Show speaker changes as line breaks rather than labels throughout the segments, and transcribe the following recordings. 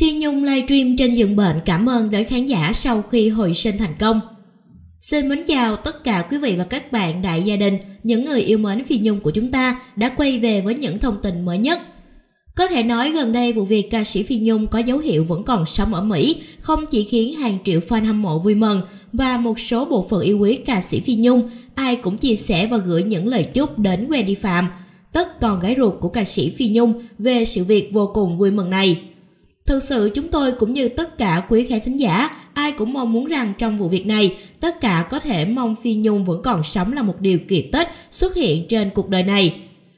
Phi Nhung livestream trên giường bệnh cảm ơn đến khán giả sau khi hồi sinh thành công. Xin mến chào tất cả quý vị và các bạn đại gia đình, những người yêu mến Phi Nhung của chúng ta đã quay về với những thông tin mới nhất. Có thể nói gần đây vụ việc ca sĩ Phi Nhung có dấu hiệu vẫn còn sống ở Mỹ không chỉ khiến hàng triệu fan hâm mộ vui mừng và một số bộ phận yêu quý ca sĩ Phi Nhung ai cũng chia sẻ và gửi những lời chúc đến Wendy Phạm, tất còn gái ruột của ca sĩ Phi Nhung về sự việc vô cùng vui mừng này. Thực sự chúng tôi cũng như tất cả quý khán thính giả, ai cũng mong muốn rằng trong vụ việc này, tất cả có thể mong Phi Nhung vẫn còn sống là một điều kỳ tích xuất hiện trên cuộc đời này.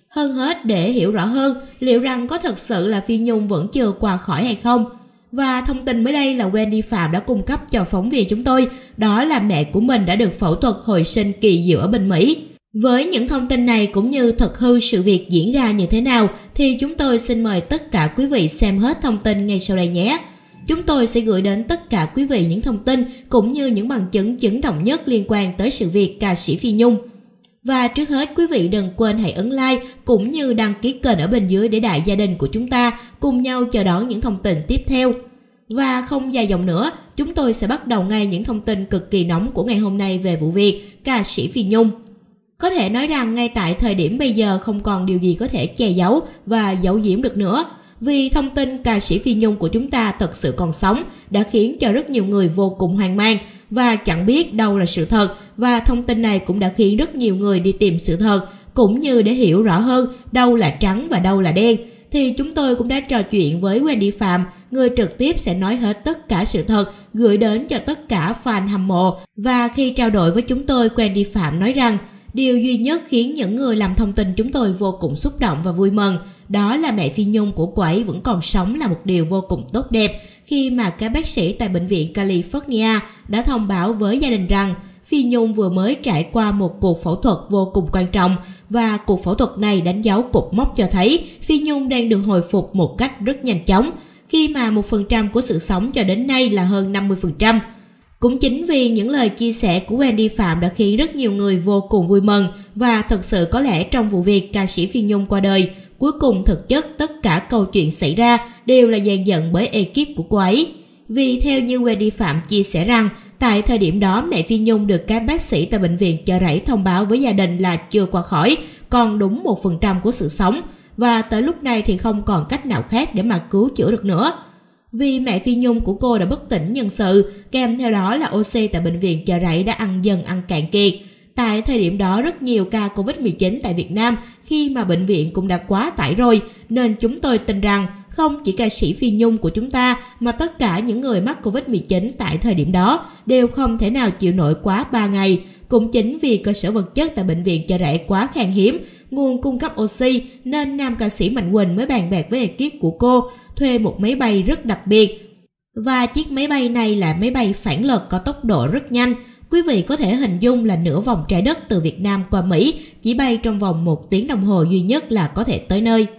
Hơn hết để hiểu rõ hơn liệu rằng có thật sự là Phi Nhung vẫn chưa qua khỏi hay không. Và thông tin mới đây là Wendy Phạm đã cung cấp cho phóng viên chúng tôi, đó là mẹ của mình đã được phẫu thuật hồi sinh kỳ diệu ở bên Mỹ. Với những thông tin này cũng như thật hư sự việc diễn ra như thế nào thì chúng tôi xin mời tất cả quý vị xem hết thông tin ngay sau đây nhé. Chúng tôi sẽ gửi đến tất cả quý vị những thông tin cũng như những bằng chứng chấn động nhất liên quan tới sự việc ca sĩ Phi Nhung. Và trước hết quý vị đừng quên hãy ấn like cũng như đăng ký kênh ở bên dưới để đại gia đình của chúng ta cùng nhau chờ đón những thông tin tiếp theo. Và không dài dòng nữa, chúng tôi sẽ bắt đầu ngay những thông tin cực kỳ nóng của ngày hôm nay về vụ việc ca sĩ Phi Nhung. Có thể nói rằng ngay tại thời điểm bây giờ không còn điều gì có thể che giấu và giấu diễm được nữa. Vì thông tin ca sĩ Phi Nhung của chúng ta thật sự còn sống đã khiến cho rất nhiều người vô cùng hoang mang và chẳng biết đâu là sự thật và thông tin này cũng đã khiến rất nhiều người đi tìm sự thật cũng như để hiểu rõ hơn đâu là trắng và đâu là đen thì chúng tôi cũng đã trò chuyện với Wendy Phạm, người trực tiếp sẽ nói hết tất cả sự thật gửi đến cho tất cả fan hâm mộ. Và khi trao đổi với chúng tôi, Wendy Phạm nói rằng Điều duy nhất khiến những người làm thông tin chúng tôi vô cùng xúc động và vui mừng đó là mẹ Phi Nhung của quẩy vẫn còn sống là một điều vô cùng tốt đẹp khi mà các bác sĩ tại Bệnh viện California đã thông báo với gia đình rằng Phi Nhung vừa mới trải qua một cuộc phẫu thuật vô cùng quan trọng và cuộc phẫu thuật này đánh dấu cột mốc cho thấy Phi Nhung đang được hồi phục một cách rất nhanh chóng khi mà một phần trăm của sự sống cho đến nay là hơn 50% cũng chính vì những lời chia sẻ của Wendy Phạm đã khiến rất nhiều người vô cùng vui mừng và thật sự có lẽ trong vụ việc ca sĩ Phi Nhung qua đời, cuối cùng thực chất tất cả câu chuyện xảy ra đều là dàn dẫn bởi ekip của cô ấy. Vì theo như Wendy Phạm chia sẻ rằng, tại thời điểm đó mẹ Phi Nhung được các bác sĩ tại bệnh viện chợ rẫy thông báo với gia đình là chưa qua khỏi, còn đúng 1% của sự sống. Và tới lúc này thì không còn cách nào khác để mà cứu chữa được nữa vì mẹ Phi Nhung của cô đã bất tỉnh nhân sự, kèm theo đó là oxy tại bệnh viện chợ rẫy đã ăn dần ăn cạn kiệt. Tại thời điểm đó rất nhiều ca Covid-19 tại Việt Nam khi mà bệnh viện cũng đã quá tải rồi, nên chúng tôi tin rằng không chỉ ca sĩ Phi Nhung của chúng ta mà tất cả những người mắc Covid-19 tại thời điểm đó đều không thể nào chịu nổi quá 3 ngày. Cũng chính vì cơ sở vật chất tại bệnh viện chợ rẫy quá khan hiếm, nguồn cung cấp oxy nên nam ca sĩ Mạnh Quỳnh mới bàn bạc với ekip của cô thuê một máy bay rất đặc biệt. Và chiếc máy bay này là máy bay phản lực có tốc độ rất nhanh. Quý vị có thể hình dung là nửa vòng trái đất từ Việt Nam qua Mỹ chỉ bay trong vòng một tiếng đồng hồ duy nhất là có thể tới nơi.